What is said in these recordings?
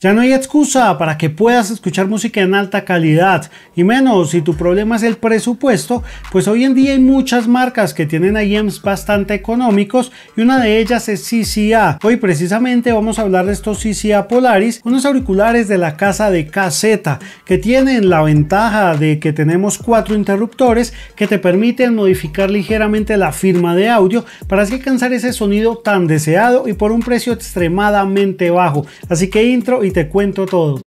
Ya no hay excusa para que puedas escuchar música en alta calidad y menos si tu problema es el presupuesto, pues hoy en día hay muchas marcas que tienen IEMs bastante económicos y una de ellas es CCA. Hoy precisamente vamos a hablar de estos CCA Polaris, unos auriculares de la casa de KZ que tienen la ventaja de que tenemos cuatro interruptores que te permiten modificar ligeramente la firma de audio para así alcanzar ese sonido tan deseado y por un precio extremadamente bajo. Así que intro y y te cuento todo.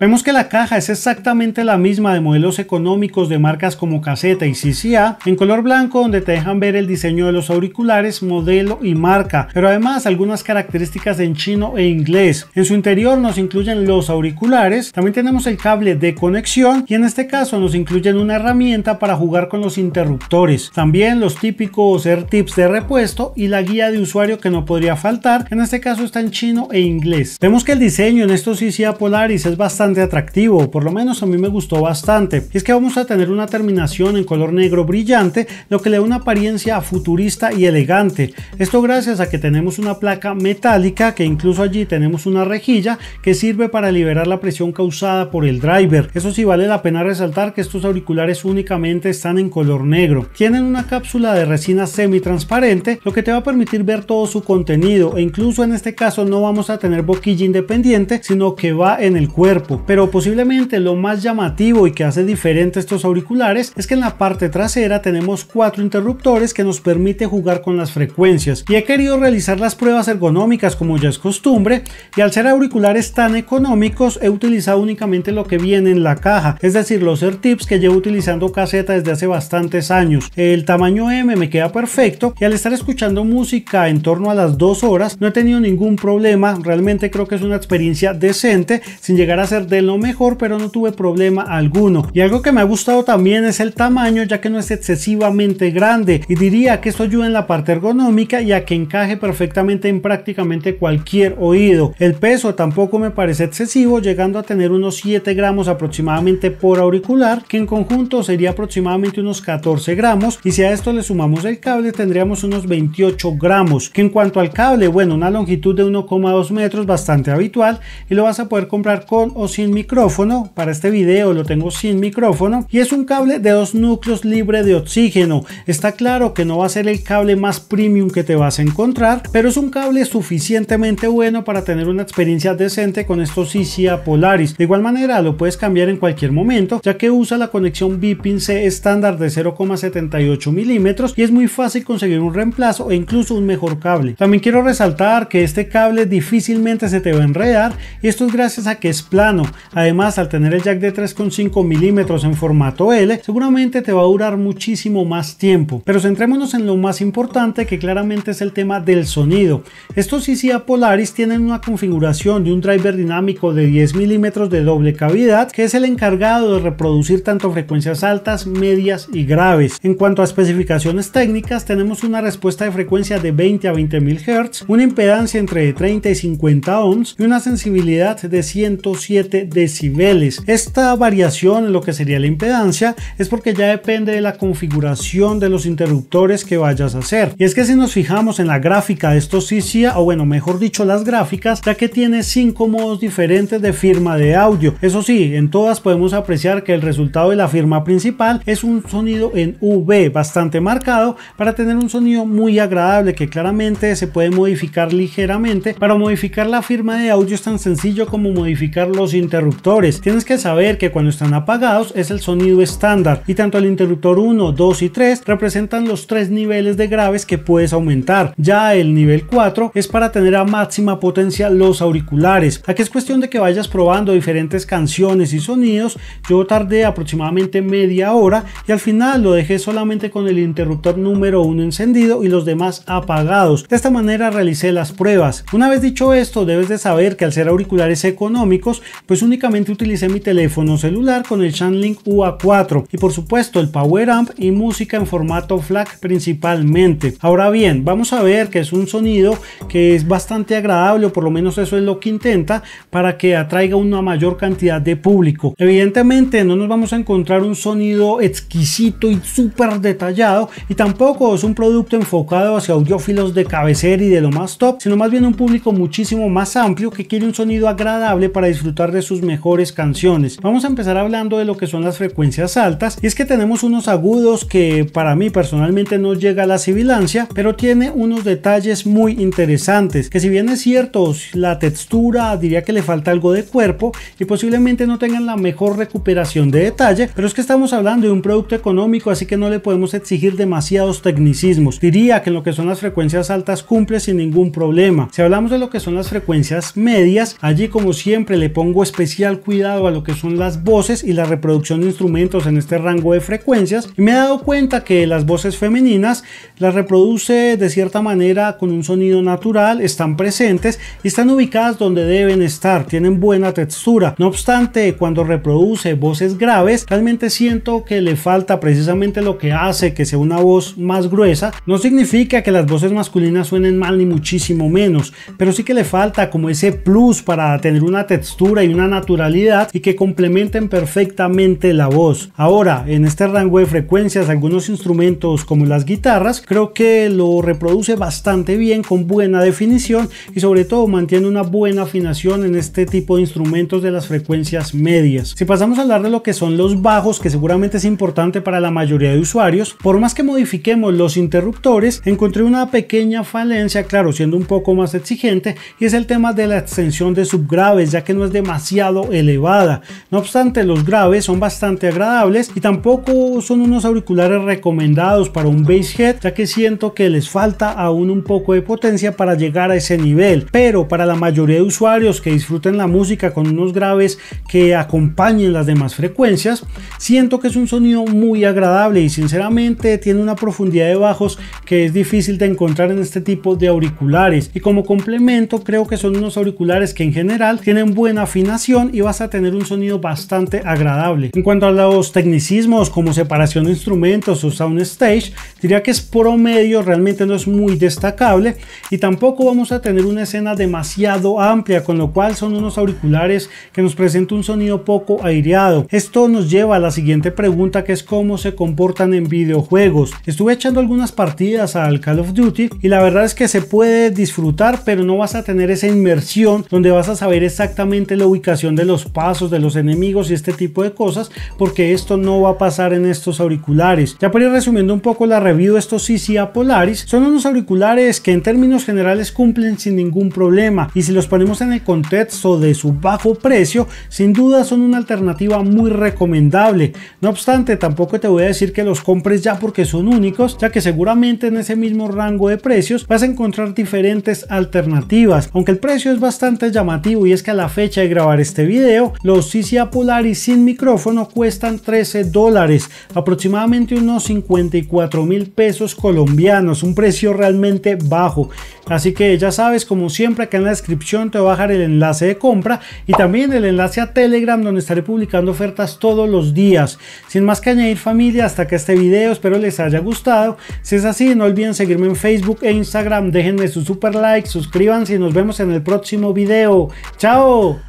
Vemos que la caja es exactamente la misma de modelos económicos de marcas como Caseta y CCA, en color blanco donde te dejan ver el diseño de los auriculares, modelo y marca, pero además algunas características en chino e inglés. En su interior nos incluyen los auriculares, también tenemos el cable de conexión y en este caso nos incluyen una herramienta para jugar con los interruptores, también los típicos tips de repuesto y la guía de usuario que no podría faltar, en este caso está en chino e inglés. Vemos que el diseño en estos CCA Polaris es bastante atractivo, por lo menos a mí me gustó bastante. Y es que vamos a tener una terminación en color negro brillante, lo que le da una apariencia futurista y elegante. Esto gracias a que tenemos una placa metálica, que incluso allí tenemos una rejilla que sirve para liberar la presión causada por el driver. Eso sí vale la pena resaltar que estos auriculares únicamente están en color negro. Tienen una cápsula de resina semi-transparente, lo que te va a permitir ver todo su contenido e incluso en este caso no vamos a tener boquilla independiente, sino que va en el cuerpo pero posiblemente lo más llamativo y que hace diferente estos auriculares es que en la parte trasera tenemos cuatro interruptores que nos permite jugar con las frecuencias y he querido realizar las pruebas ergonómicas como ya es costumbre y al ser auriculares tan económicos he utilizado únicamente lo que viene en la caja, es decir los AirTips que llevo utilizando caseta desde hace bastantes años. El tamaño M me queda perfecto y al estar escuchando música en torno a las dos horas no he tenido ningún problema, realmente creo que es una experiencia decente sin llegar a ser de lo mejor, pero no tuve problema alguno. Y algo que me ha gustado también es el tamaño, ya que no es excesivamente grande. Y diría que esto ayuda en la parte ergonómica ya que encaje perfectamente en prácticamente cualquier oído. El peso tampoco me parece excesivo, llegando a tener unos 7 gramos aproximadamente por auricular, que en conjunto sería aproximadamente unos 14 gramos. Y si a esto le sumamos el cable, tendríamos unos 28 gramos. Que en cuanto al cable, bueno, una longitud de 1,2 metros bastante habitual y lo vas a poder comprar con o sin micrófono, para este video lo tengo sin micrófono, y es un cable de dos núcleos libre de oxígeno. Está claro que no va a ser el cable más premium que te vas a encontrar, pero es un cable suficientemente bueno para tener una experiencia decente con estos CCA Polaris. De igual manera lo puedes cambiar en cualquier momento, ya que usa la conexión B-Pin C estándar de 0,78 milímetros y es muy fácil conseguir un reemplazo e incluso un mejor cable. También quiero resaltar que este cable difícilmente se te va a enredar y esto es gracias a que es plano Además, al tener el jack de 3,5 milímetros en formato L, seguramente te va a durar muchísimo más tiempo. Pero centrémonos en lo más importante que claramente es el tema del sonido. Estos CCA Polaris tienen una configuración de un driver dinámico de 10 milímetros de doble cavidad que es el encargado de reproducir tanto frecuencias altas, medias y graves. En cuanto a especificaciones técnicas, tenemos una respuesta de frecuencia de 20 a 20 mil Hz, una impedancia entre 30 y 50 ohms y una sensibilidad de 107 decibeles. Esta variación en lo que sería la impedancia es porque ya depende de la configuración de los interruptores que vayas a hacer. Y es que si nos fijamos en la gráfica de estos CCA, o bueno, mejor dicho, las gráficas, ya que tiene cinco modos diferentes de firma de audio. Eso sí, en todas podemos apreciar que el resultado de la firma principal es un sonido en V bastante marcado para tener un sonido muy agradable que claramente se puede modificar ligeramente. Para modificar la firma de audio es tan sencillo como modificar los interruptores. Tienes que saber que cuando están apagados es el sonido estándar y tanto el interruptor 1, 2 y 3 representan los tres niveles de graves que puedes aumentar. Ya el nivel 4 es para tener a máxima potencia los auriculares. Aquí es cuestión de que vayas probando diferentes canciones y sonidos. Yo tardé aproximadamente media hora y al final lo dejé solamente con el interruptor número 1 encendido y los demás apagados. De esta manera realicé las pruebas. Una vez dicho esto, debes de saber que al ser auriculares económicos, pues pues únicamente utilicé mi teléfono celular con el Shanling UA4 y por supuesto el Power Amp y música en formato FLAC principalmente. Ahora bien, vamos a ver que es un sonido que es bastante agradable o por lo menos eso es lo que intenta para que atraiga una mayor cantidad de público. Evidentemente no nos vamos a encontrar un sonido exquisito y súper detallado y tampoco es un producto enfocado hacia audiófilos de cabecera y de lo más top, sino más bien un público muchísimo más amplio que quiere un sonido agradable para disfrutar de sus mejores canciones. Vamos a empezar hablando de lo que son las frecuencias altas y es que tenemos unos agudos que para mí personalmente no llega a la sibilancia, pero tiene unos detalles muy interesantes que si bien es cierto, la textura diría que le falta algo de cuerpo y posiblemente no tengan la mejor recuperación de detalle, pero es que estamos hablando de un producto económico, así que no le podemos exigir demasiados tecnicismos. Diría que en lo que son las frecuencias altas cumple sin ningún problema. Si hablamos de lo que son las frecuencias medias, allí como siempre le pongo especial cuidado a lo que son las voces y la reproducción de instrumentos en este rango de frecuencias y me he dado cuenta que las voces femeninas las reproduce de cierta manera con un sonido natural, están presentes y están ubicadas donde deben estar, tienen buena textura. No obstante, cuando reproduce voces graves, realmente siento que le falta precisamente lo que hace que sea una voz más gruesa. No significa que las voces masculinas suenen mal ni muchísimo menos, pero sí que le falta como ese plus para tener una textura y una naturalidad y que complementen perfectamente la voz. Ahora, en este rango de frecuencias, algunos instrumentos como las guitarras, creo que lo reproduce bastante bien con buena definición y sobre todo mantiene una buena afinación en este tipo de instrumentos de las frecuencias medias. Si pasamos a hablar de lo que son los bajos, que seguramente es importante para la mayoría de usuarios, por más que modifiquemos los interruptores, encontré una pequeña falencia, claro, siendo un poco más exigente, y es el tema de la extensión de subgraves, ya que no es demasiado elevada. No obstante, los graves son bastante agradables y tampoco son unos auriculares recomendados para un bass head, ya que siento que les falta aún un poco de potencia para llegar a ese nivel. Pero para la mayoría de usuarios que disfruten la música con unos graves que acompañen las demás frecuencias, siento que es un sonido muy agradable y sinceramente tiene una profundidad de bajos que es difícil de encontrar en este tipo de auriculares. Y como complemento, creo que son unos auriculares que en general tienen buena afinación y vas a tener un sonido bastante agradable. En cuanto a los tecnicismos como separación de instrumentos o soundstage, diría que es promedio, realmente no es muy destacable y tampoco vamos a tener una escena demasiado amplia, con lo cual son unos auriculares que nos presenta un sonido poco aireado. Esto nos lleva a la siguiente pregunta que es cómo se comportan en videojuegos. Estuve echando algunas partidas al Call of Duty y la verdad es que se puede disfrutar, pero no vas a tener esa inmersión donde vas a saber exactamente lo que de los pasos, de los enemigos y este tipo de cosas, porque esto no va a pasar en estos auriculares. Ya para ir resumiendo un poco la review, estos CCA Polaris son unos auriculares que en términos generales cumplen sin ningún problema y si los ponemos en el contexto de su bajo precio, sin duda son una alternativa muy recomendable. No obstante, tampoco te voy a decir que los compres ya porque son únicos, ya que seguramente en ese mismo rango de precios vas a encontrar diferentes alternativas, aunque el precio es bastante llamativo y es que a la fecha de grabar este video. Los cicia Polaris sin micrófono cuestan 13 dólares, aproximadamente unos 54 mil pesos colombianos, un precio realmente bajo. Así que ya sabes, como siempre, que en la descripción te voy a dejar el enlace de compra y también el enlace a Telegram donde estaré publicando ofertas todos los días. Sin más que añadir familia, hasta que este video, espero les haya gustado. Si es así, no olviden seguirme en Facebook e Instagram, déjenme su super like, suscríbanse y nos vemos en el próximo video. ¡Chao!